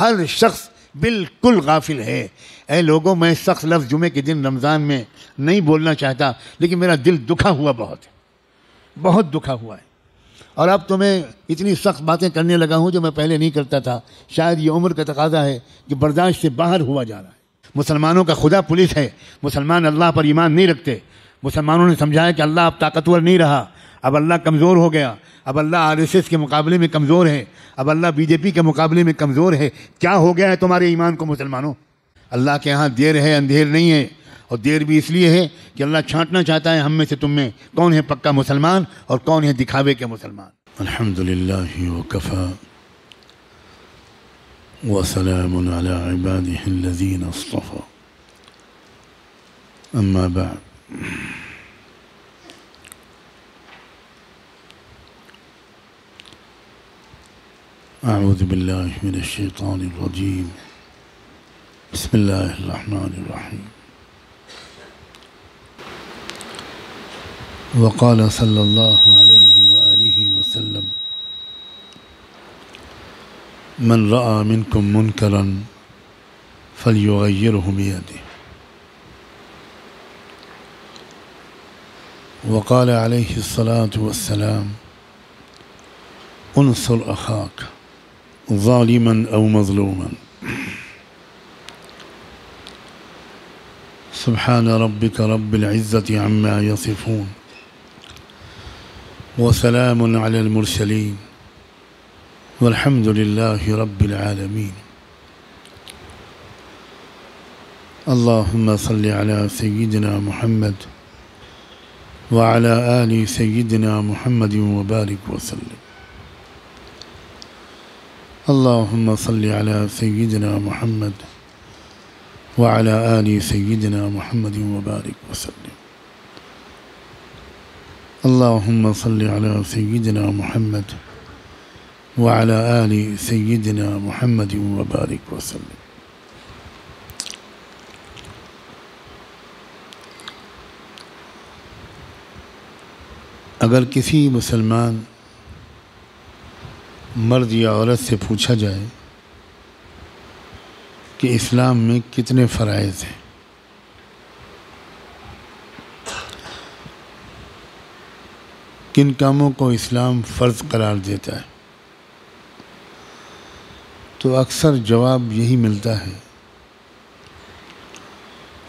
हर शख्स बिल्कुल गाफिल है ऐ लोगों मैं सख्त लफ्ज़ जुमे के दिन रमज़ान में नहीं बोलना चाहता लेकिन मेरा दिल दुखा हुआ बहुत है बहुत दुखा हुआ है और अब तो मैं इतनी सख्त बातें करने लगा हूँ जो मैं पहले नहीं करता था शायद ये उम्र का तकाजा है कि बर्दाश्त से बाहर हुआ जा रहा है मुसलमानों का खुदा पुलिस है मुसलमान अल्लाह पर ईमान नहीं रखते मुसलमानों ने समझाया कि अल्लाह अब ताकतवर नहीं रहा अब अल्लाह कमज़ोर हो गया अब अल्लाह आरएसएस के मुकाबले में कमज़ोर है अब अल्लाह बीजेपी के मुकाबले में कमज़ोर है क्या हो गया है तुम्हारे ईमान को मुसलमानों अल्लाह के यहाँ देर है अंधेर नहीं है और देर भी इसलिए है कि अल्लाह छांटना चाहता है हम में से तुम में कौन है पक्का मुसलमान और कौन है दिखावे के मुसलमान अल्हम्दुलिल्लाह अम्मा बाद أعوذ بالله من الشيطان الرجيم بسم الله الرحمن الرحيم وقال صلى الله عليه وآله وسلم من رأى منكم منكرا فليغيره بيده وقال عليه الصلاة والسلام انصر أخاك ظالما أو مظلوما سبحان ربك رب العزة عما يصفون وسلام على المرسلين والحمد لله رب العالمين اللهم صل على سيدنا محمد وعلى آل سيدنا محمد وبارك وسلم اللهم صل على سيدنا محمد وعلى آل سيدنا محمد وبارك وسلم اللهم صل على سيدنا محمد وعلى آل سيدنا محمد وبارك وسلم اگر کسی مسلمان मर्द या औरत से पूछा जाए कि इस्लाम में कितने फ़रज़ हैं किन कामों को इस्लाम फ़र्ज़ करार देता है तो अक्सर जवाब यही मिलता है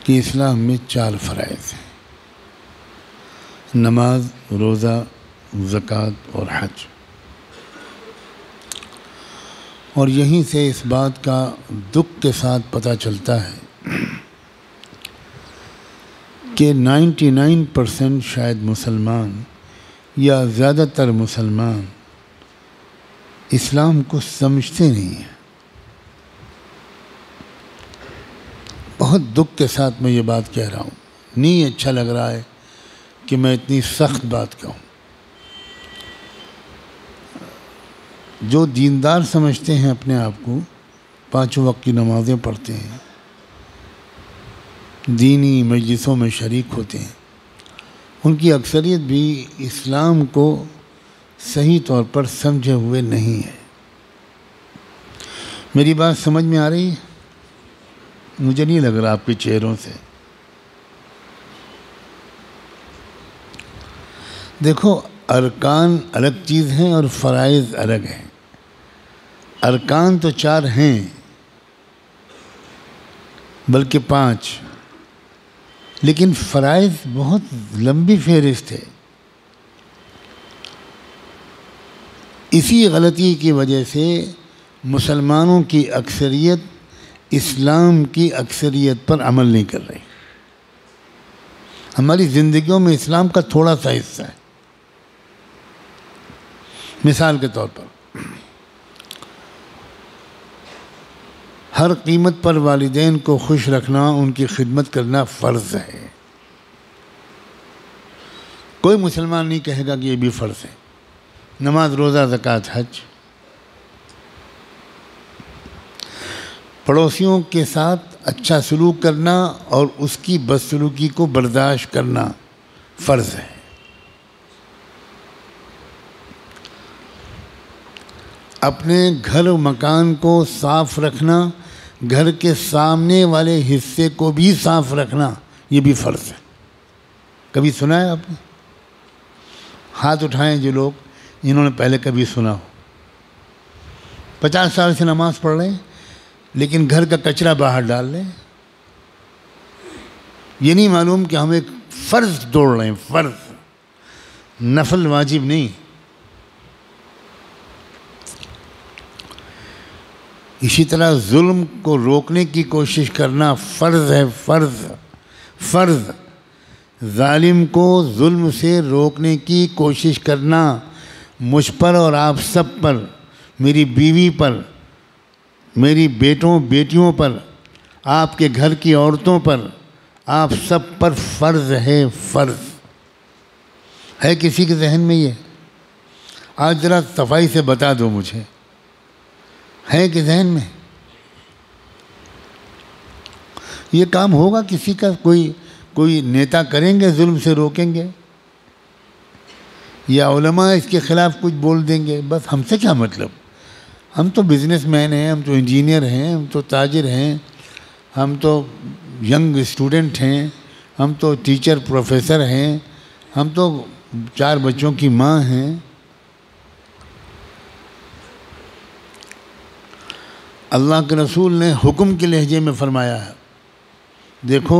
कि इस्लाम में चार फ़रज़ हैं नमाज रोज़ा ज़क़़त और हज और यहीं से इस बात का दुख के साथ पता चलता है कि 99 परसेंट शायद मुसलमान या ज़्यादातर मुसलमान इस्लाम को समझते नहीं हैं बहुत दुख के साथ मैं ये बात कह रहा हूँ नहीं अच्छा लग रहा है कि मैं इतनी सख्त बात कहूँ जो दीनदार समझते हैं अपने आप को पाँचों वक्त की नमाज़ें पढ़ते हैं दीनी मजलिसों में शरीक होते हैं उनकी अक्सरियत भी इस्लाम को सही तौर पर समझे हुए नहीं है मेरी बात समझ में आ रही है मुझे नहीं लग रहा आपके चेहरों से देखो अरकान अलग चीज़ हैं और फ़रज़ अलग हैं अरकान तो चार हैं बल्कि पांच लेकिन फ़राइज़ बहुत लंबी फहरिस्त है इसी गलती की वजह से मुसलमानों की अक्सरियत इस्लाम की अक्सरियत पर अमल नहीं कर रही हमारी ज़िंदगियों में इस्लाम का थोड़ा सा हिस्सा है मिसाल के तौर पर हर कीमत पर वालदे को खुश रखना उनकी खिदमत करना फ़र्ज़ है कोई मुसलमान नहीं कहेगा कि ये भी फ़र्ज़ है नमाज रोज़ा ज़क़़त हज पड़ोसियों के साथ अच्छा सलूक करना और उसकी बदसलूकी को बर्दाश्त करना फ़र्ज़ है अपने घर मकान को साफ़ रखना घर के सामने वाले हिस्से को भी साफ रखना ये भी फ़र्ज है कभी सुना है आपने हाथ उठाएं जो लोग इन्होंने पहले कभी सुना हो पचास साल से नमाज़ पढ़ रहे हैं लेकिन घर का कचरा बाहर डाल रहे हैं ये नहीं मालूम कि हम एक फ़र्ज़ तोड़ रहे हैं फ़र्ज़ नफल वाजिब नहीं इसी तरह जुल्म को रोकने की कोशिश करना फ़र्ज़ है फ़र्ज़ फ़र्ज़ ालिम को जुल्म से रोकने की कोशिश करना मुझ पर और आप सब पर मेरी बीवी पर मेरी बेटों बेटियों पर आपके घर की औरतों पर आप सब पर फ़र्ज़ है फ़र्ज़ है किसी के जहन में ये आज ज़रा सफाई से बता दो मुझे है कि जहन में ये काम होगा किसी का कोई कोई नेता करेंगे जुल्म से रोकेंगे या उलमा इसके ख़िलाफ़ कुछ बोल देंगे बस हमसे क्या मतलब हम तो बिजनेसमैन हैं हम तो इंजीनियर हैं हम तो ताजिर हैं हम तो यंग स्टूडेंट हैं हम तो टीचर प्रोफेसर हैं हम तो चार बच्चों की माँ हैं अल्लाह के रसूल ने हुक्म के लहजे में फरमाया है देखो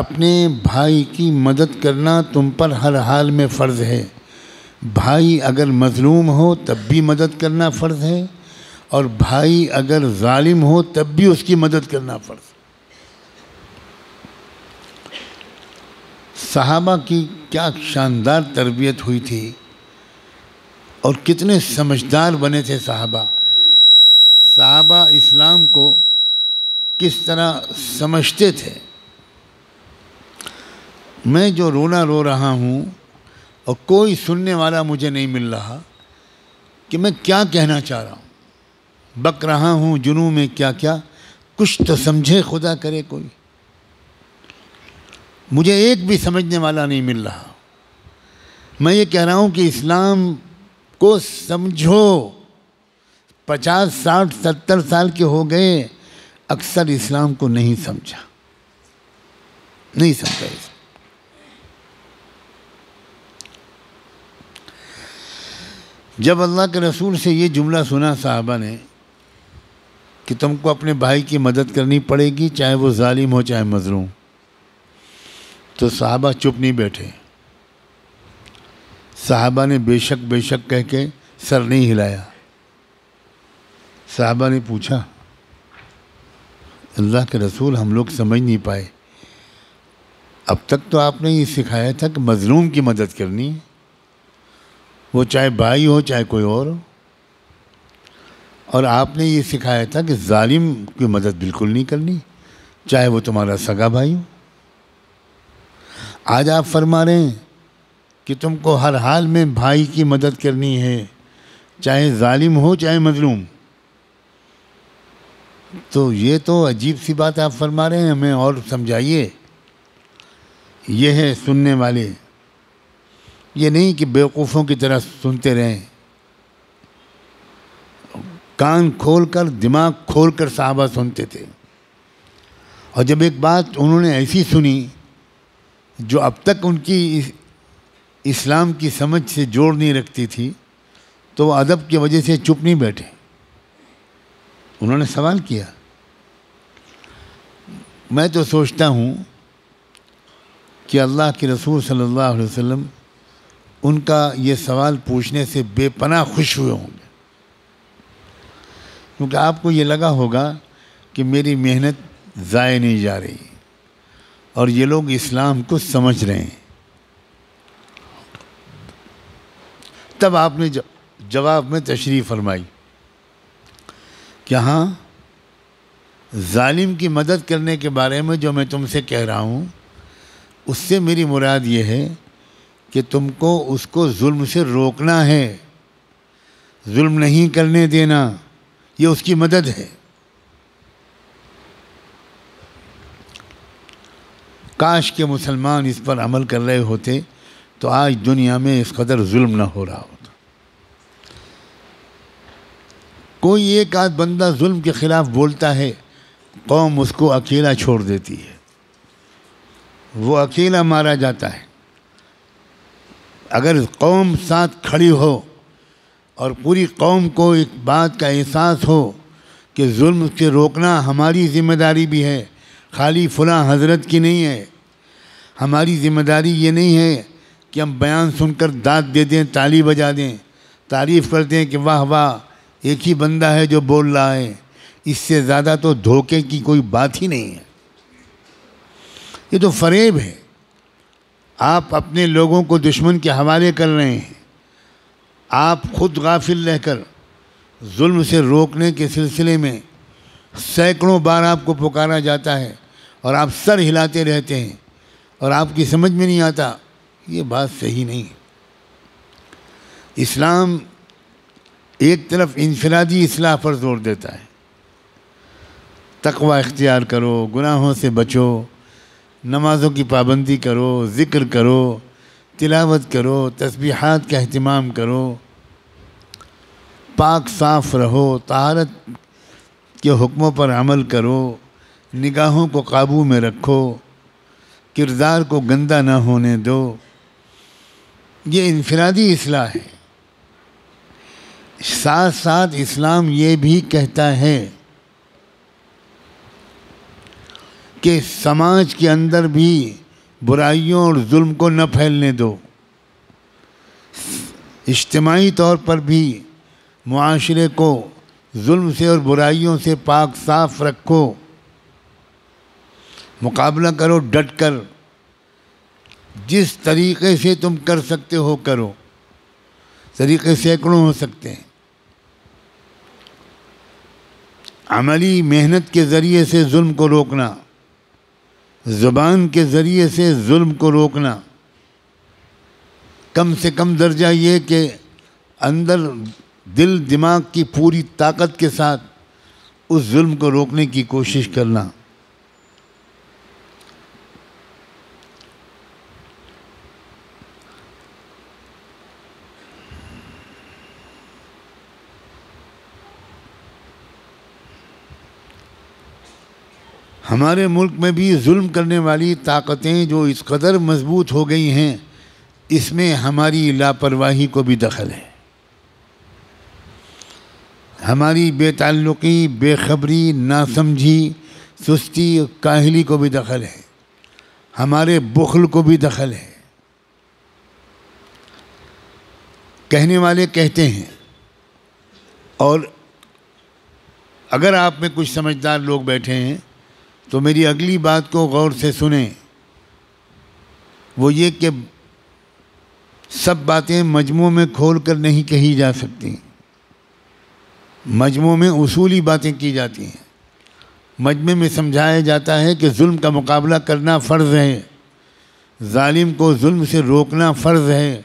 अपने भाई की मदद करना तुम पर हर हाल में फ़र्ज़ है भाई अगर मज़लूम हो तब भी मदद करना फ़र्ज़ है और भाई अगर ालिम हो तब भी उसकी मदद करना फ़र्ज़ सहाबा की क्या शानदार तरबियत हुई थी और कितने समझदार बने थे साहबा किस तरह समझते थे मैं जो रोना रो रहा हूँ और कोई सुनने वाला मुझे नहीं मिल रहा कि मैं क्या कहना चाह रहा हूँ बक रहा हूँ जुनू में क्या क्या कुछ तो समझे खुदा करे कोई मुझे एक भी समझने वाला नहीं मिल रहा मैं ये कह रहा हूँ कि इस्लाम को समझो पचास साठ सत्तर साल के हो गए अक्सर इस्लाम को नहीं समझा नहीं समझा इस जब अल्लाह के रसूल से ये जुमला सुना साहबा ने कि तुमको अपने भाई की मदद करनी पड़ेगी चाहे वो जालिम हो चाहे मजलूम तो साहबा चुप नहीं बैठे साहबा ने बेशक बेशक कह के सर नहीं हिलाया साहबा ने पूछा अल्लाह के रसूल हम लोग समझ नहीं पाए अब तक तो आपने ये सिखाया था कि मज़लूम की मदद करनी है वो चाहे भाई हो चाहे कोई और हो और आपने ये सिखाया था कि ालिम की मदद बिल्कुल नहीं करनी चाहे वो तुम्हारा सगा भाई हो आज आप फरमा रहे हैं कि तुमको हर हाल में भाई की मदद करनी है चाहे ालिम हो चाहे मजलूम तो ये तो अजीब सी बात आप फरमा रहे हैं हमें और समझाइए ये है सुनने वाले ये नहीं कि बेवकूफ़ों की तरह सुनते रहें कान खोल कर दिमाग खोल कर साहबा सुनते थे और जब एक बात उन्होंने ऐसी सुनी जो अब तक उनकी इस्लाम की समझ से जोड़ नहीं रखती थी तो वो अदब की वजह से चुप नहीं बैठे उन्होंने सवाल किया मैं तो सोचता हूँ कि अल्लाह के रसूल सल्लल्लाहु अलैहि वसल्लम उनका ये सवाल पूछने से बेपना खुश हुए होंगे क्योंकि आपको ये लगा होगा कि मेरी मेहनत ज़ाय नहीं जा रही और ये लोग इस्लाम को समझ रहे हैं तब आपने जवाब में तशरीफ़ फरमाई जहाँ ालिम की मदद करने के बारे में जो मैं तुमसे कह रहा हूँ उससे मेरी मुराद ये है कि तुमको उसको जुल्म से रोकना है जुल्म नहीं करने देना ये उसकी मदद है काश के मुसलमान इस पर अमल कर रहे होते तो आज दुनिया में इस कदर जुल्म ना हो रहा हो कोई एक आध बंदा जुल्म के ख़िलाफ़ बोलता है कौम उसको अकेला छोड़ देती है वो अकेला मारा जाता है अगर कौम साथ खड़ी हो और पूरी कौम को एक बात का एहसास हो कि जुल्म से रोकना हमारी ज़िम्मेदारी भी है खाली फुला हजरत की नहीं है हमारी ज़िम्मेदारी ये नहीं है कि हम बयान सुनकर दाद दे दें ताली बजा दें तारीफ़ कर दें कि वाह वाह एक ही बंदा है जो बोल रहा है इससे ज़्यादा तो धोखे की कोई बात ही नहीं है ये तो फरेब है आप अपने लोगों को दुश्मन के हवाले कर रहे हैं आप खुद गाफिल रहकर जुल्म से रोकने के सिलसिले में सैकड़ों बार आपको पुकारा जाता है और आप सर हिलाते रहते हैं और आपकी समझ में नहीं आता ये बात सही नहीं इस्लाम एक तरफ इनफरादी असलाह पर जोर देता है तकवा इख्तियार करो गुनाहों से बचो नमाज़ों की पाबंदी करो ज़िक्र करो तिलावत करो तस्बीहात का अहतमाम करो पाक साफ रहो तहारत के हुक्मों पर अमल करो निगाहों को काबू में रखो किरदार को गंदा ना होने दो ये इनफरादी असलाह है साथ साथ इस्लाम ये भी कहता है कि समाज के अंदर भी बुराइयों और जुल्म को न फैलने दो इज्तमाही तौर पर भी माशरे को जुल्म से और बुराइयों से पाक साफ रखो मुकाबला करो डट कर जिस तरीके से तुम कर सकते हो करो तरीके सैकड़ों हो सकते हैं अमली मेहनत के ज़रिए से जुल्म को रोकना ज़ुबान के ज़रिए से जुल्म को रोकना कम से कम दर्जा ये कि अंदर दिल दिमाग की पूरी ताकत के साथ उस जुल्म को रोकने की कोशिश करना हमारे मुल्क में भी जुल्म करने वाली ताकतें जो इस कदर मजबूत हो गई हैं इसमें हमारी लापरवाही को भी दखल है हमारी बेताल्लुकी बेखबरी नासमझी सुस्ती काहली को भी दखल है हमारे बुखल को भी दखल है कहने वाले कहते हैं और अगर आप में कुछ समझदार लोग बैठे हैं तो मेरी अगली बात को गौर से सुने वो ये कि सब बातें मजमू में खोल कर नहीं कही जा सकती मजमू में उसूली बातें की जाती हैं मजमे में समझाया जाता है कि जुल्म का मुकाबला करना फ़र्ज़ है ालिम को जुल्म से रोकना फ़र्ज़ है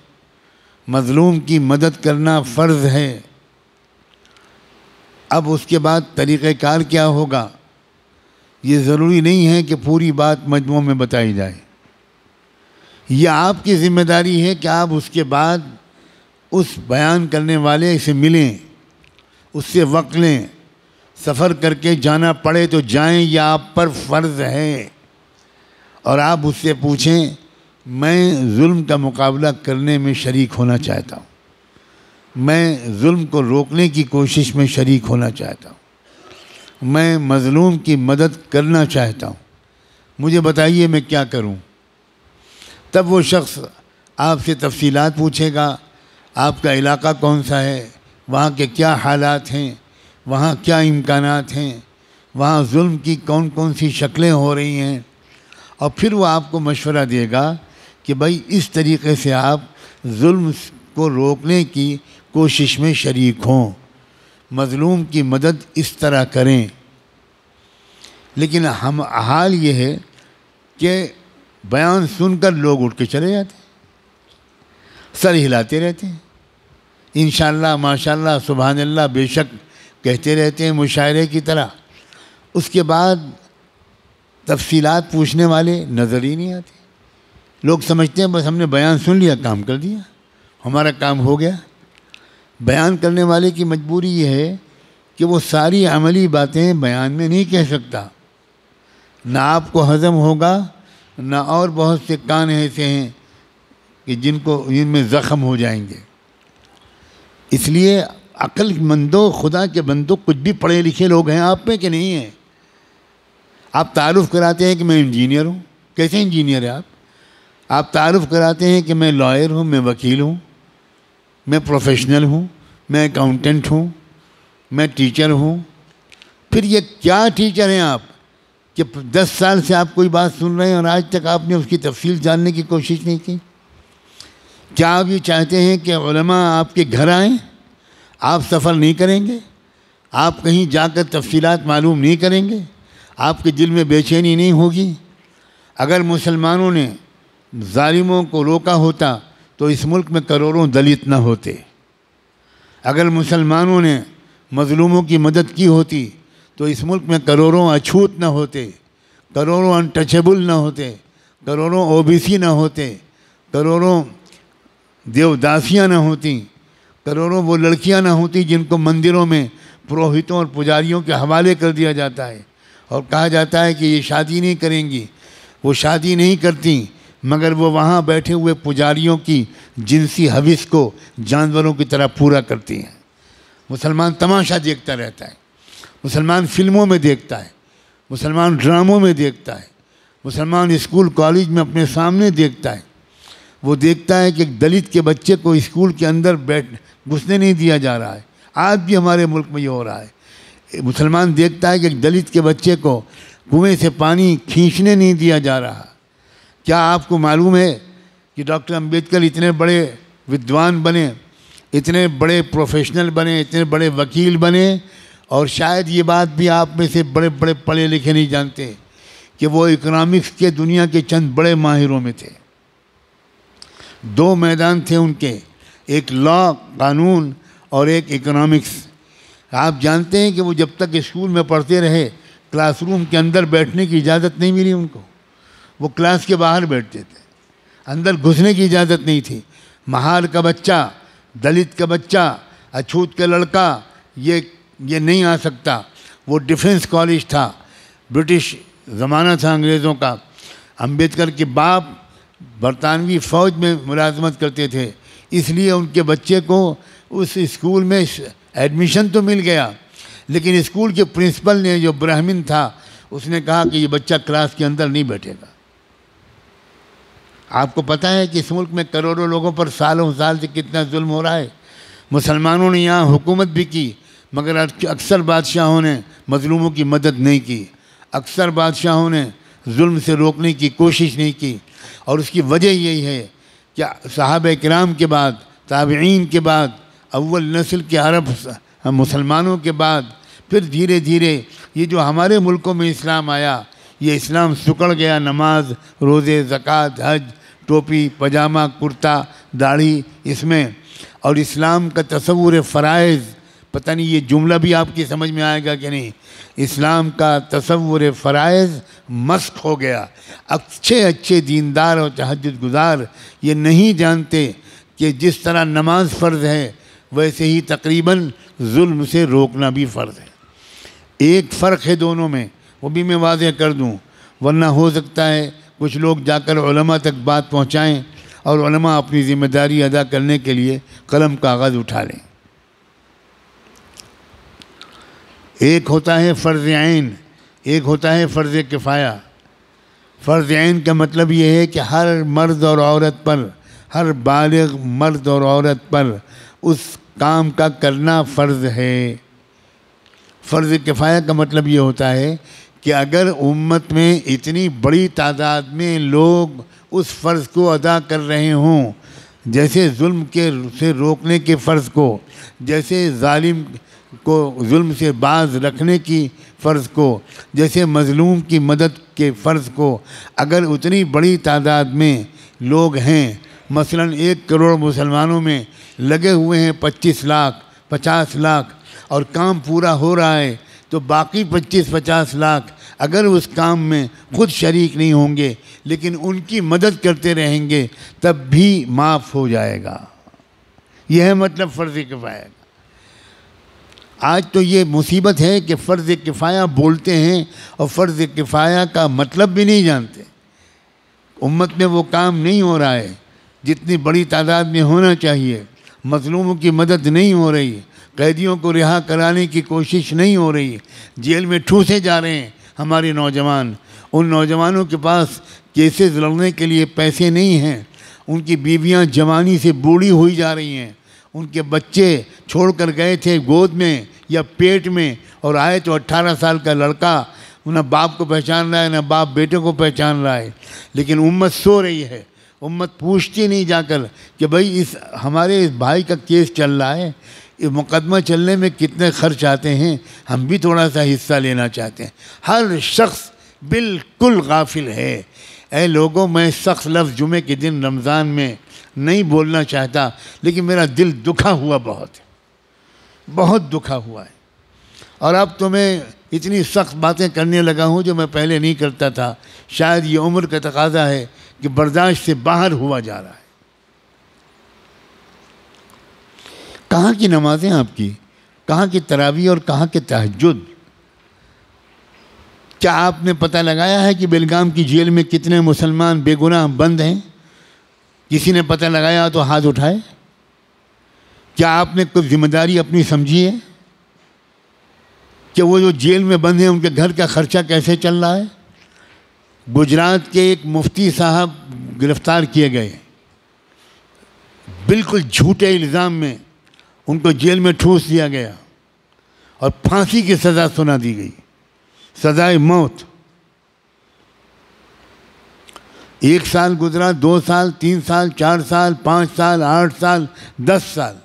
मज़लूम की मदद करना फ़र्ज़ है अब उसके बाद तरीक़ार क्या होगा ये ज़रूरी नहीं है कि पूरी बात मजमू में बताई जाए यह आपकी ज़िम्मेदारी है कि आप उसके बाद उस बयान करने वाले से मिलें उससे वक्त लें सफ़र करके जाना पड़े तो जाएं या आप पर फ़र्ज़ है और आप उससे पूछें मैं जुल्म का मुकाबला करने में शरीक होना चाहता हूँ मैं जुल्म को रोकने की कोशिश में शरीक होना चाहता हूँ मैं मज़लूम की मदद करना चाहता हूँ मुझे बताइए मैं क्या करूँ तब वो शख्स आपसे तफसीलात पूछेगा आपका इलाका कौन सा है वहाँ के क्या हालात हैं वहाँ क्या इम्कान हैं वहाँ जुल्म की कौन कौन सी शक्लें हो रही हैं और फिर वो आपको मशवरा देगा कि भाई इस तरीके से आप जुल्म को रोकने की कोशिश में शरीक हों मज़लूम की मदद इस तरह करें लेकिन हम हाल ये है कि बयान सुनकर लोग उठ के चले जाते सर हिलाते रहते हैं इन माशा सुबहानल्ला बेशक कहते रहते हैं मुशायरे की तरह उसके बाद तफसीलात पूछने वाले नज़र ही नहीं आते लोग समझते हैं बस हमने बयान सुन लिया काम कर दिया हमारा काम हो गया बयान करने वाले की मजबूरी ये है कि वो सारी अमली बातें बयान में नहीं कह सकता ना आपको हज़म होगा ना और बहुत से कान ऐसे हैं कि जिनको जिनमें ज़ख़म हो जाएंगे इसलिए अक्लमंदो खुदा के बंदो कुछ भी पढ़े लिखे लोग हैं आप में कि नहीं हैं आप तारुफ़ कराते हैं कि मैं इंजीनियर हूँ कैसे इंजीनियर है आप आप तारुफ़ कराते हैं कि मैं लॉयर हूँ मैं वकील हूँ मैं प्रोफेशनल हूँ मैं अकाउंटेंट हूँ मैं टीचर हूँ फिर ये क्या टीचर हैं आप कि दस साल से आप कोई बात सुन रहे हैं और आज तक आपने उसकी तफसील जानने की कोशिश नहीं की क्या आप ये चाहते हैं कि उलमा आपके घर आएँ आप सफ़र नहीं करेंगे आप कहीं जाकर तफसीत मालूम नहीं करेंगे आपके दिल में बेचैनी नहीं होगी अगर मुसलमानों ने ालिमों को रोका होता तो इस मुल्क में करोड़ों दलित ना होते अगर मुसलमानों ने मज़लूमों की मदद की होती तो इस मुल्क में करोड़ों अछूत ना होते करोड़ों अनटचेबल ना होते करोड़ों ओबीसी ना होते करोड़ों देवदासियाँ ना होती करोड़ों वो लड़कियाँ ना होती जिनको मंदिरों में पुरोहितों और पुजारियों के हवाले कर दिया जाता है और कहा जाता है कि ये शादी नहीं करेंगी वो शादी नहीं करती मगर वो वहाँ बैठे हुए पुजारियों की जिनसी हविस को जानवरों की तरह पूरा करती हैं मुसलमान तमाशा देखता रहता है मुसलमान फिल्मों में देखता है मुसलमान ड्रामों में देखता है मुसलमान स्कूल कॉलेज में अपने सामने देखता है वो देखता है कि एक दलित के बच्चे को स्कूल के अंदर बैठ घुसने नहीं दिया जा रहा है आज भी हमारे मुल्क में ये हो रहा है मुसलमान देखता है कि एक दलित के बच्चे को कुएँ से पानी खींचने नहीं दिया जा रहा क्या आपको मालूम है कि डॉक्टर अंबेडकर इतने बड़े विद्वान बने इतने बड़े प्रोफेशनल बने इतने बड़े वकील बने और शायद ये बात भी आप में से बड़े बड़े पढ़े लिखे नहीं जानते कि वो इकोनॉमिक्स के दुनिया के चंद बड़े माहिरों में थे दो मैदान थे उनके एक लॉ कानून और एक इकोनॉमिक्स आप जानते हैं कि वो जब तक स्कूल में पढ़ते रहे क्लासरूम के अंदर बैठने की इजाज़त नहीं मिली उनको वो क्लास के बाहर बैठते थे अंदर घुसने की इजाज़त नहीं थी महार का बच्चा दलित का बच्चा अछूत का लड़का ये ये नहीं आ सकता वो डिफेंस कॉलेज था ब्रिटिश ज़माना था अंग्रेज़ों का अंबेडकर के बाप बरतानवी फ़ौज में मुलाजमत करते थे इसलिए उनके बच्चे को उस स्कूल में एडमिशन तो मिल गया लेकिन स्कूल के प्रिंसिपल ने जो ब्राह्मण था उसने कहा कि ये बच्चा क्लास के अंदर नहीं बैठेगा आपको पता है कि इस मुल्क में करोड़ों लोगों पर सालों साल से कितना जुल्म हो रहा है मुसलमानों ने यहाँ हुकूमत भी की मगर अक्सर बादशाहों ने मजलूमों की मदद नहीं की अक्सर बादशाहों ने जुल्म से रोकने की कोशिश नहीं की और उसकी वजह यही है कि साहब कराम के बाद ताबीन के बाद अव्वल नस्ल के अरब मुसलमानों के बाद फिर धीरे धीरे ये जो हमारे मुल्कों में इस्लाम आया ये इस्लाम सुकड़ गया नमाज रोज़े ज़क़़त हज टोपी पजामा कुर्ता दाढ़ी इसमें और इस्लाम का तस्वूर फ़रज़ पता नहीं ये जुमला भी आपकी समझ में आएगा कि नहीं इस्लाम का तस्वूर फ़रज़ मस्क हो गया अच्छे अच्छे दीनदार और तहजद गुजार ये नहीं जानते कि जिस तरह नमाज फ़र्ज़ है वैसे ही तकरीबन जुल्म से रोकना भी फ़र्ज़ है एक फ़र्क है दोनों में वो भी मैं वाजह कर दूँ वरना हो सकता है कुछ लोग जाकर उलमा तक बात पहुँचाएँ और अपनी ज़िम्मेदारी अदा करने के लिए कलम कागज़ उठा लें एक होता है फ़र्ज़ आन एक होता है फ़र्ज़ किफ़ाया फ़र्ज़ आन का मतलब ये है कि हर मर्द और औरत पर हर बालग मर्द और औरत पर उस काम का करना फ़र्ज़ है फ़र्ज़ किफ़ाया का मतलब ये होता है कि अगर उम्मत में इतनी बड़ी तादाद में लोग उस फ़र्ज़ को अदा कर रहे हों जैसे जुल्म के से रोकने के फ़र्ज़ को जैसे जालिम को जुल्म से बाज रखने की फ़र्ज़ को जैसे मज़लूम की मदद के फ़र्ज़ को अगर उतनी बड़ी तादाद में लोग हैं मसलन एक करोड़ मुसलमानों में लगे हुए हैं पच्चीस लाख पचास लाख और काम पूरा हो रहा है तो बाकी पच्चीस पचास लाख अगर उस काम में खुद शरीक नहीं होंगे लेकिन उनकी मदद करते रहेंगे तब भी माफ़ हो जाएगा यह मतलब फ़र्ज़ किफ़ाया आज तो ये मुसीबत है कि फ़र्ज़ किफ़ाया बोलते हैं और फ़र्ज़ किफ़ाया का मतलब भी नहीं जानते उम्मत में वो काम नहीं हो रहा है जितनी बड़ी तादाद में होना चाहिए मजलूमों की मदद नहीं हो रही है कैदियों को रिहा कराने की कोशिश नहीं हो रही जेल में ठूसे जा रहे हैं हमारे नौजवान उन नौजवानों के पास केसेस लड़ने के लिए पैसे नहीं हैं उनकी बीवियां जवानी से बूढ़ी हुई जा रही हैं उनके बच्चे छोड़कर गए थे गोद में या पेट में और आए तो 18 साल का लड़का न बाप को पहचान रहा है न बाप बेटे को पहचान रहा है लेकिन उम्मत सो रही है उम्मत पूछती नहीं जाकर कि भाई इस हमारे इस भाई का केस चल रहा है ये मुकदमा चलने में कितने खर्च आते हैं हम भी थोड़ा सा हिस्सा लेना चाहते हैं हर शख्स बिल्कुल गाफिल है ए लोगों मैं सख्त लफ्ज़ जुमे के दिन रमज़ान में नहीं बोलना चाहता लेकिन मेरा दिल दुखा हुआ बहुत है बहुत दुखा हुआ है और अब तो मैं इतनी सख्त बातें करने लगा हूँ जो मैं पहले नहीं करता था शायद ये उम्र का तकाजा है कि बर्दाश्त से बाहर हुआ जा रहा है कहाँ की नमाज़ें आपकी कहाँ की तरावी और कहाँ के तहजद क्या आपने पता लगाया है कि बेलगाम की जेल में कितने मुसलमान बेगुनाह बंद हैं किसी ने पता लगाया तो हाथ उठाए क्या आपने कुछ जिम्मेदारी अपनी समझी है कि वो जो जेल में बंद हैं उनके घर का खर्चा कैसे चल रहा है गुजरात के एक मुफ्ती साहब गिरफ़्तार किए गए बिल्कुल झूठे इल्ज़ाम में उनको जेल में ठूस दिया गया और फांसी की सज़ा सुना दी गई सजाए मौत एक साल गुजरा दो साल तीन साल चार साल पाँच साल आठ साल दस साल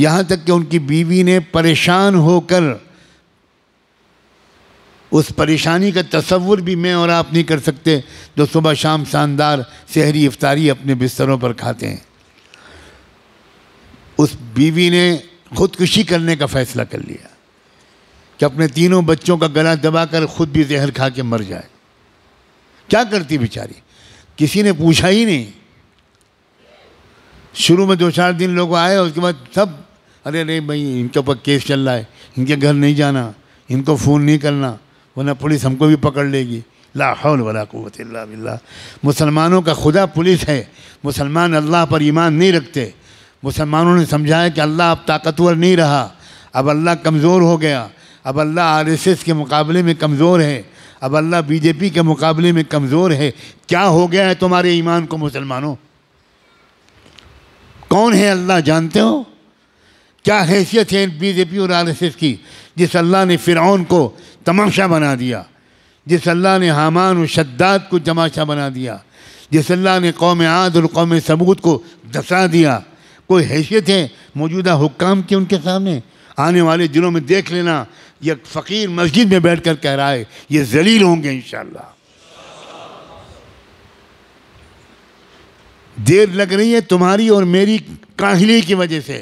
यहाँ तक कि उनकी बीवी ने परेशान होकर उस परेशानी का तस्वुर भी मैं और आप नहीं कर सकते जो सुबह शाम शानदार शहरी इफ्तारी अपने बिस्तरों पर खाते हैं उस बीवी ने खुदकुशी करने का फ़ैसला कर लिया कि अपने तीनों बच्चों का गला दबाकर खुद भी जहर खा के मर जाए क्या करती बेचारी किसी ने पूछा ही नहीं शुरू में दो चार दिन लोग आए उसके बाद सब अरे अरे भाई इनके ऊपर केस चल रहा है इनके घर नहीं जाना इनको फ़ोन नहीं करना वरना पुलिस हमको भी पकड़ लेगी लाहौल वाला वला मुसलमानों का खुदा पुलिस है मुसलमान अल्लाह पर ईमान नहीं रखते मुसलमानों ने समझाया कि अल्लाह अब ताकतवर नहीं रहा अब अल्लाह कमज़ोर हो गया अब अल्लाह आरएसएस के मुकाबले में कमज़ोर है अब अल्लाह बीजेपी के मुकाबले में कमज़ोर है क्या हो गया है तुम्हारे ईमान को मुसलमानों कौन है अल्लाह जानते हो क्या हैसियत है बीजेपी और आरएसएस की जिस अल्लाह ने फ़िरौन को तमाशा बना दिया जिस अल्लाह ने हामान और शद्दाद को तमाशा बना दिया जिस अल्लाह ने कौम आद और कौम सबूत को दसा दिया कोई हैसियत है मौजूदा हुक्म की उनके सामने आने वाले दिनों में देख लेना यह फ़कीर मस्जिद में बैठ कर कह रहा है ये जलील होंगे इन देर लग रही है तुम्हारी और मेरी काहली की वजह से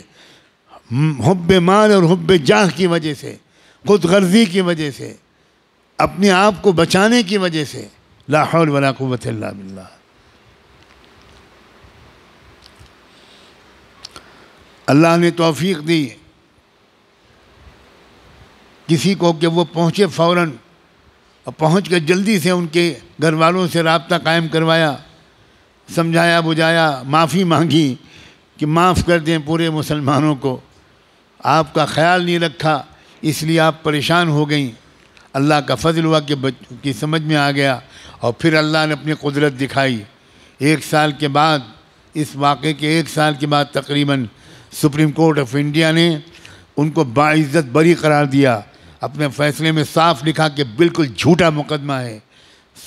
हब्ब माल और हब्ब जाह की वजह से खुद गर्जी की वजह से अपने आप को बचाने की वजह से लाहौल वला बिल्ला अल्लाह ने तोफ़ी दी किसी को कि वो पहुँचे फ़ौर और पहुँच कर जल्दी से उनके घर वालों से रबता कायम करवाया समझाया बुझाया माफ़ी मांगी कि माफ़ कर दें पूरे मुसलमानों को आपका ख्याल नहीं रखा इसलिए आप परेशान हो गई अल्लाह का फजल हुआ कि की समझ में आ गया और फिर अल्लाह ने अपनी कुदरत दिखाई एक साल के बाद इस वाक़े के एक साल के बाद तकरीबन सुप्रीम कोर्ट ऑफ इंडिया ने उनको बाइज्जत बरी करार दिया अपने फैसले में साफ लिखा कि बिल्कुल झूठा मुकदमा है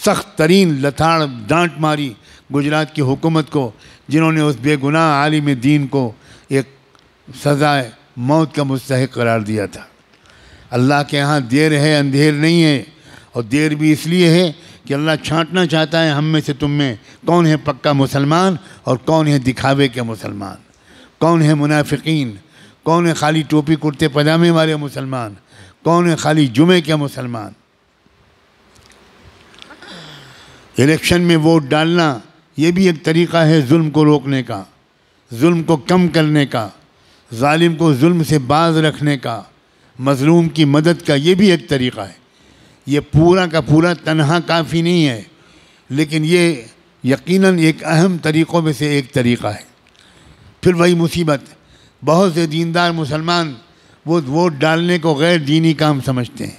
सख्त तरीन लथाड़ डांट मारी गुजरात की हुकूमत को जिन्होंने उस बेगुनाह आलिम दीन को एक सज़ाए मौत का मुस्तक करार दिया था अल्लाह के यहाँ देर है अंधेर नहीं है और देर भी इसलिए है कि अल्लाह छांटना चाहता है हम में से तुम में कौन है पक्का मुसलमान और कौन है दिखावे के मुसलमान कौन है मुनाफिकीन कौन है खाली टोपी कुर्ते पजामे वाले मुसलमान कौन है खाली जुमे के मुसलमान इलेक्शन में वोट डालना ये भी एक तरीका है जुल्म को रोकने का जुल्म को कम करने का ालिम को जुल्म से बाज रखने का मज़लूम की मदद का ये भी एक तरीक़ा है ये पूरा का पूरा तनहा काफ़ी नहीं है लेकिन ये यकीनन एक अहम तरीक़ों में से एक तरीक़ा है फिर वही मुसीबत बहुत से दीनदार मुसलमान वो वोट डालने को गैर दीनी काम समझते हैं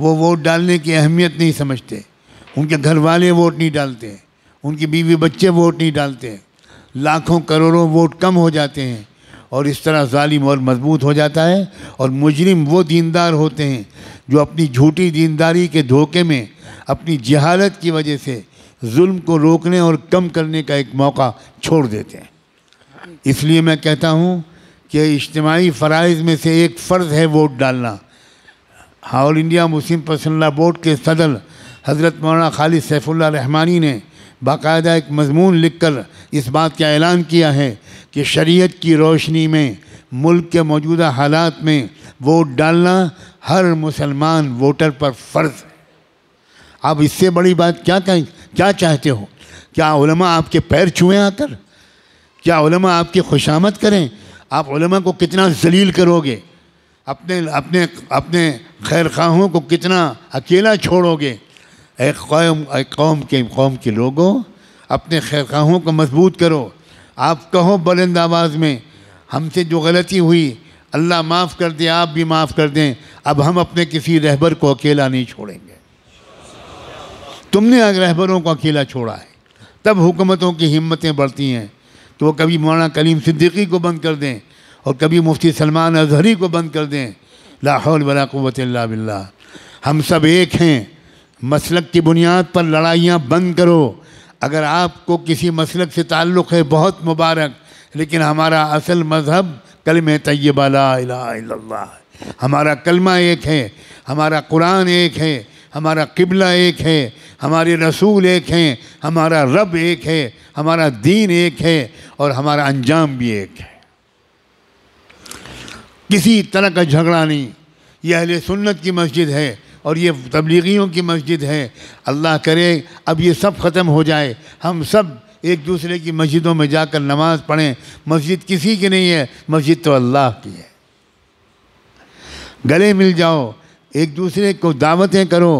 वो वोट डालने की अहमियत नहीं समझते उनके घर वाले वोट नहीं डालते उनकी बीवी बच्चे वोट नहीं डालते लाखों करोड़ों वोट कम हो जाते हैं और इस तरह ालिम और मजबूत हो जाता है और मुजरिम वो दीनदार होते हैं जो अपनी झूठी दीनदारी के धोखे में अपनी जहालत की वजह से जुल्म को रोकने और कम करने का एक मौका छोड़ देते हैं इसलिए मैं कहता हूँ कि इज्तमाही फ़रज़ में से एक फ़र्ज़ है वोट डालना all India Muslim personal board के सदर हज़रत मौलाना खालिद सैफुल्ला रहमानी ने बाकायदा एक मजमून लिखकर इस बात का ऐलान किया है कि शरीयत की रोशनी में मुल्क के मौजूदा हालात में वोट डालना हर मुसलमान वोटर पर फ़र्ज़ है आप इससे बड़ी बात क्या कहें क्या चाहते हो क्या आपके पैर छुए आकर क्या उलमा आपकी खुशामद करें आप उलमा को कितना जलील करोगे अपने अपने अपने खैर खाहों को कितना अकेला छोड़ोगे एक कौम एक कौम के कौम के लोगों अपने खैर खाहों को मजबूत करो आप कहो बुलंद आवाज़ में हमसे जो गलती हुई अल्लाह माफ़ कर दे आप भी माफ़ कर दें अब हम अपने किसी रहबर को अकेला नहीं छोड़ेंगे तुमने अगर रहबरों को अकेला छोड़ा है तब हुकूमतों की हिम्मतें बढ़ती हैं तो वो कभी मौलाना कलीम सिद्दीकी को बंद कर दें और कभी मुफ्ती सलमान अजहरी को बंद कर दें लाहौल वला बिल्ला हम सब एक हैं मसलक की बुनियाद पर लड़ाइयाँ बंद करो अगर आपको किसी मसलक से ताल्लुक़ है बहुत मुबारक लेकिन हमारा असल मज़हब कलम तय्यबाला हमारा कलमा एक है हमारा कुरान एक है हमारा किबला एक है हमारे रसूल एक हैं हमारा रब एक है हमारा दीन एक है और हमारा अंजाम भी एक है किसी तरह का झगड़ा नहीं यह अहले सुन्नत की मस्जिद है और ये तबलीगियों की मस्जिद है अल्लाह करे अब ये सब ख़त्म हो जाए हम सब एक दूसरे की मस्जिदों में जाकर नमाज़ पढ़ें मस्जिद किसी की नहीं है मस्जिद तो अल्लाह की है गले मिल जाओ एक दूसरे को दावतें करो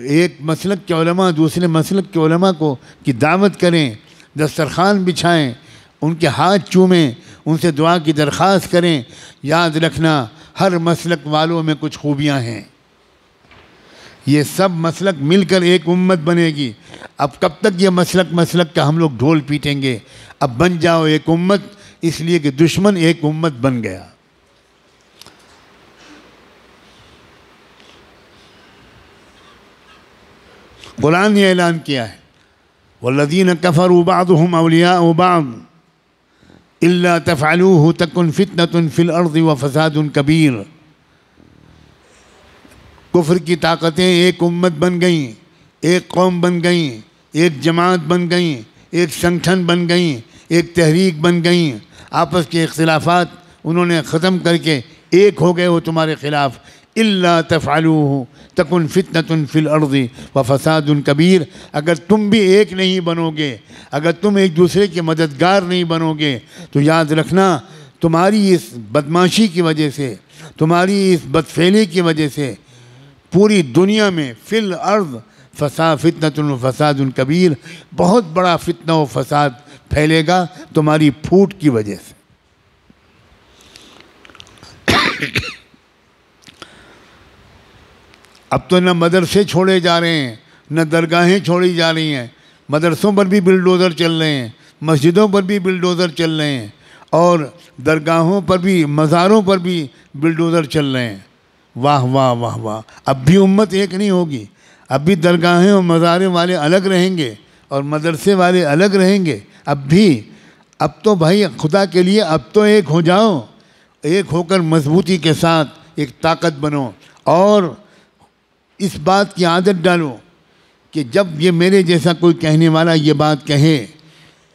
एक मसलक के उलमा दूसरे मसलक के उलमा को कि दावत करें दस्तरखान बिछाएं उनके हाथ चूमें उनसे दुआ की दरख्वास्त करें याद रखना हर मसलक वालों में कुछ खूबियां हैं ये सब मसलक मिलकर एक उम्मत बनेगी अब कब तक ये मसलक मसलक का हम लोग ढोल पीटेंगे अब बन जाओ एक उम्मत इसलिए कि दुश्मन एक उम्मत बन गया कुरान ने ऐलान किया है वल्लदीन कफ़र उबाद हम अलिया उबाद अल्ला तफ़ालू तकन फ़ितन फ़िल अर्द व फसाद कबीर कुफर की ताकतें एक उम्मत बन गईं एक कौम बन गईं एक जमात बन गईं एक संगठन बन गईं एक तहरीक बन गईं आपस के इख्लाफात उन्होंने ख़त्म करके एक हो गए वो तुम्हारे ख़िलाफ़ अल्ला तफ़ालू तकन फ़ितन फ़िल अर्ज़ व फसाद कबीर अगर तुम भी एक नहीं बनोगे अगर तुम एक दूसरे के मददगार नहीं बनोगे तो याद रखना तुम्हारी इस बदमाशी की वजह से तुम्हारी इस बदफेली की वजह से पूरी दुनिया में फ़िल अर्ज़ फसा फ़ितन फसाद कबीर बहुत बड़ा फितना व फसाद फैलेगा तुम्हारी फूट की वजह से अब तो न मदरसे छोड़े जा रहे हैं न दरगाहें छोड़ी जा रही हैं मदरसों पर भी बिलडोजर चल रहे हैं मस्जिदों पर भी बिलडोजर चल रहे हैं और दरगाहों पर भी मज़ारों पर भी बिलडोजर चल रहे हैं वाह वाह वाह वाह अब भी उम्मत एक नहीं होगी अब भी दरगाहें और मज़ारे वाले अलग रहेंगे और मदरसे वाले अलग रहेंगे अब भी अब तो भाई खुदा के लिए अब तो एक हो जाओ एक होकर मजबूती के साथ एक ताकत बनो और इस बात की आदत डालो कि जब ये मेरे जैसा कोई कहने वाला ये बात कहे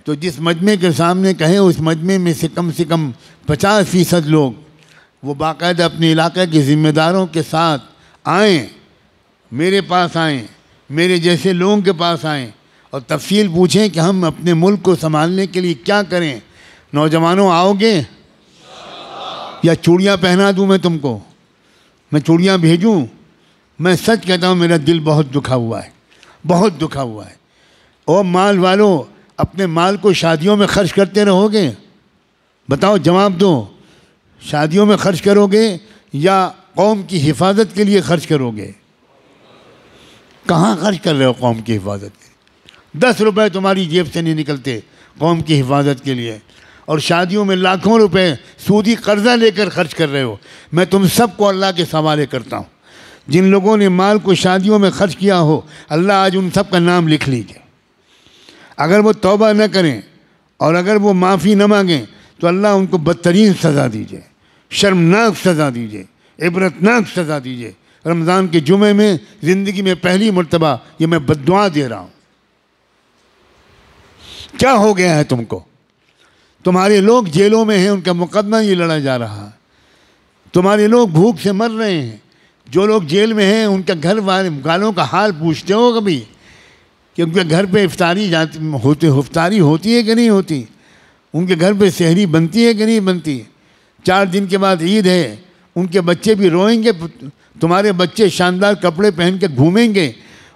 तो जिस मजमे के सामने कहे उस मजमे में से कम से कम पचास फ़ीसद लोग वो बाकायदा अपने इलाके के ज़िम्मेदारों के साथ आए मेरे पास आए मेरे जैसे लोगों के पास आए और तफसील पूछें कि हम अपने मुल्क को संभालने के लिए क्या करें नौजवानों आओगे या चूड़ियाँ पहना दूँ मैं तुमको मैं चूड़ियाँ भेजूँ मैं सच कहता हूँ मेरा दिल बहुत दुखा हुआ है बहुत दुखा हुआ है ओ माल वालों अपने माल को शादियों में खर्च करते रहोगे बताओ जवाब दो शादियों में खर्च करोगे या कौम की हिफाजत के लिए खर्च करोगे कहाँ खर्च कर रहे हो कौम की हिफाजत के दस रुपए तुम्हारी जेब से नहीं निकलते कौम की हिफाजत के लिए और शादियों में लाखों रुपए सूदी कर्जा लेकर खर्च कर रहे हो मैं तुम सबको अल्लाह के सवाले करता हूँ जिन लोगों ने माल को शादियों में खर्च किया हो अल्लाह आज उन सब का नाम लिख लीजिए अगर वो तौबा न करें और अगर वो माफ़ी न मांगें तो अल्लाह उनको बदतरीन सज़ा दीजिए शर्मनाक सज़ा दीजिए इबरतनाक सज़ा दीजिए रमज़ान के जुमे में ज़िंदगी में पहली मरतबा ये मैं बदवा दे रहा हूँ क्या हो गया है तुमको तुम्हारे लोग जेलों में हैं उनका मुकदमा ये लड़ा जा रहा है तुम्हारे लोग भूख से मर रहे हैं जो लोग जेल में हैं उनका घर वाले वालों का हाल पूछते हो कभी कि उनके घर पे इफ्तारी जाती होते इफ्तारी होती है कि नहीं होती उनके घर पे शहरी बनती है कि नहीं बनती चार दिन के बाद ईद है उनके बच्चे भी रोएंगे तुम्हारे बच्चे शानदार कपड़े पहन के घूमेंगे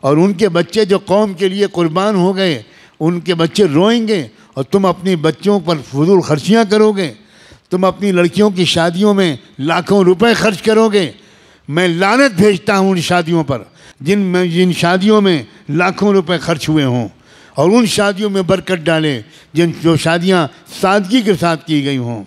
और उनके बच्चे जो कौम के लिए कुर्बान हो गए उनके बच्चे रोएंगे और तुम अपने बच्चों पर फजूल खर्चियाँ करोगे तुम अपनी लड़कियों की शादियों में लाखों रुपए खर्च करोगे मैं लानत भेजता हूँ उन शादियों पर जिन में जिन शादियों में लाखों रुपए खर्च हुए हों और उन शादियों में बरकत डालें जिन जो शादियाँ सादगी के साथ की गई हों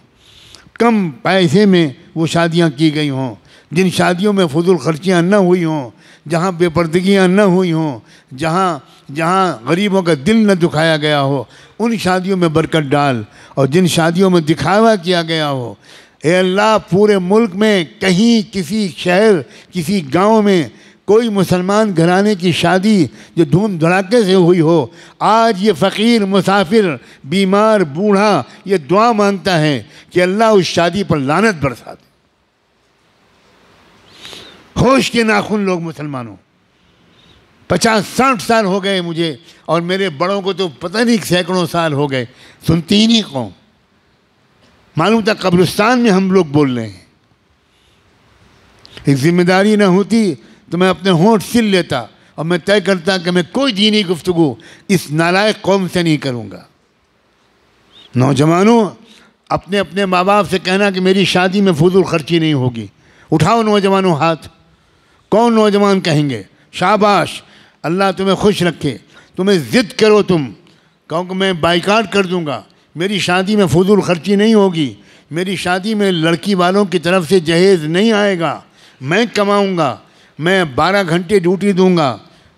कम पैसे में वो शादियाँ की गई हों जिन शादियों में फजूल खर्चियाँ न हुई हों जहाँ बेपर्दगियाँ न हुई हों जहाँ जहाँ गरीबों का दिल न दुखाया गया हो उन शादियों में बरकत डाल और जिन शादियों में दिखावा किया गया हो ए अल्लाह पूरे मुल्क में कहीं किसी शहर किसी गांव में कोई मुसलमान घराने की शादी जो धूम धड़ाके से हुई हो आज ये फ़कीर मुसाफिर बीमार बूढ़ा ये दुआ मांगता है कि अल्लाह उस शादी पर लानत बरसा दे होश के नाखून लोग मुसलमानों पचास साठ साल हो गए मुझे और मेरे बड़ों को तो पता नहीं सैकड़ों साल हो गए सुनती ही नहीं कौन मालूम था कब्रिस्तान में हम लोग बोल रहे हैं एक जिम्मेदारी ना होती तो मैं अपने होंठ सिल लेता और मैं तय करता कि मैं कोई दीनी गुफ्तु इस नालायक कौम से नहीं करूँगा नौजवानों अपने अपने माँ बाप से कहना कि मेरी शादी में फजूल खर्ची नहीं होगी उठाओ नौजवानों हाथ कौन नौजवान कहेंगे शाबाश अल्लाह तुम्हें खुश रखे तुम्हें ज़िद करो तुम कहो कि मैं बाइकाट कर दूंगा मेरी शादी में फजूल खर्ची नहीं होगी मेरी शादी में लड़की वालों की तरफ से जहेज़ नहीं आएगा मैं कमाऊँगा मैं बारह घंटे ड्यूटी दूँगा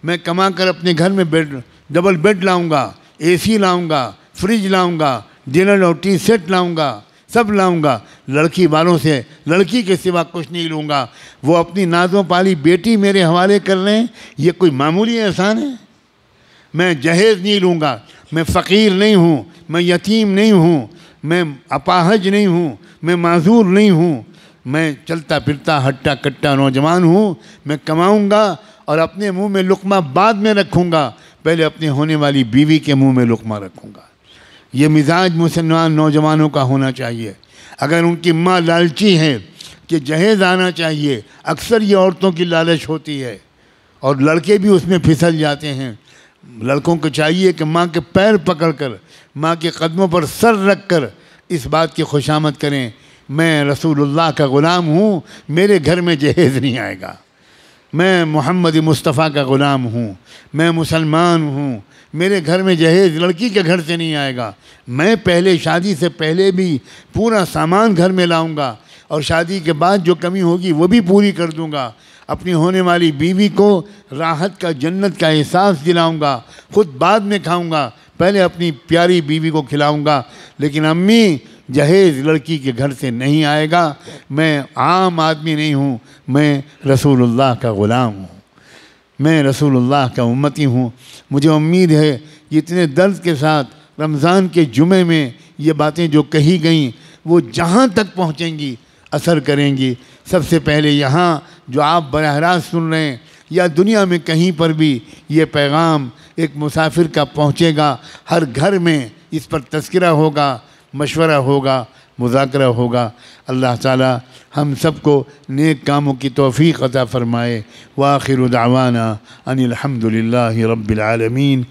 मैं कमा कर अपने घर में बेड डबल बेड लाऊँगा ए सी लाऊँगा फ्रिज लाऊँगा डिनर और टी सेट लाऊँगा सब लाऊंगा लड़की वालों से लड़की के सिवा कुछ नहीं लूँगा वो अपनी नाजों पाली बेटी मेरे हवाले कर रहे हैं ये कोई मामूली एहसान है मैं जहेज़ नहीं लूँगा मैं फ़कीर नहीं हूँ मैं यतीम नहीं हूँ मैं अपाहज नहीं हूँ मैं माजूर नहीं हूँ मैं चलता फिरता हट्टा कट्टा नौजवान हूँ मैं कमाऊँगा और अपने मुंह में लुकमा बाद में रखूँगा पहले अपने होने वाली बीवी के मुंह में लुकमा रखूँगा ये मिजाज मुसलमान नौजवानों का होना चाहिए अगर उनकी माँ लालची है कि जहेज आना चाहिए अक्सर ये औरतों की लालच होती है और लड़के भी उसमें फिसल जाते हैं लड़कों को चाहिए कि माँ के पैर पकड़ कर माँ के कदमों पर सर रख कर इस बात की खुशामद करें मैं रसूलुल्लाह का ग़ुलाम हूँ मेरे घर में जहेज़ नहीं आएगा मैं मोहम्मद मुस्तफ़ा का ग़ुलाम हूँ मैं मुसलमान हूँ मेरे घर में जहेज़ लड़की के घर से नहीं आएगा मैं पहले शादी से पहले भी पूरा सामान घर में लाऊंगा और शादी के बाद जो कमी होगी वो भी पूरी कर दूंगा अपनी होने वाली बीवी को राहत का जन्नत का एहसास दिलाऊंगा ख़ुद बाद में खाऊंगा पहले अपनी प्यारी बीवी को खिलाऊंगा लेकिन अम्मी जहेज लड़की के घर से नहीं आएगा मैं आम आदमी नहीं हूँ मैं रसूलुल्लाह का ग़ुलाम हूँ मैं रसूलुल्लाह का उम्मती हूँ मुझे उम्मीद है इतने दर्द के साथ रमज़ान के जुमे में ये बातें जो कही गई वो जहाँ तक पहुँचेंगी असर करेंगी सबसे पहले यहाँ जो आप बरह सुन रहे हैं या दुनिया में कहीं पर भी ये पैगाम एक मुसाफिर का पहुँचेगा हर घर में इस पर तस्करा होगा मशवरा होगा मुजाकर होगा अल्लाह ताला हम सबको नेक कामों की तोफ़ी अदा फ़रमाए वाखिर दावाना अनिलहमदिल्ला रबालमीन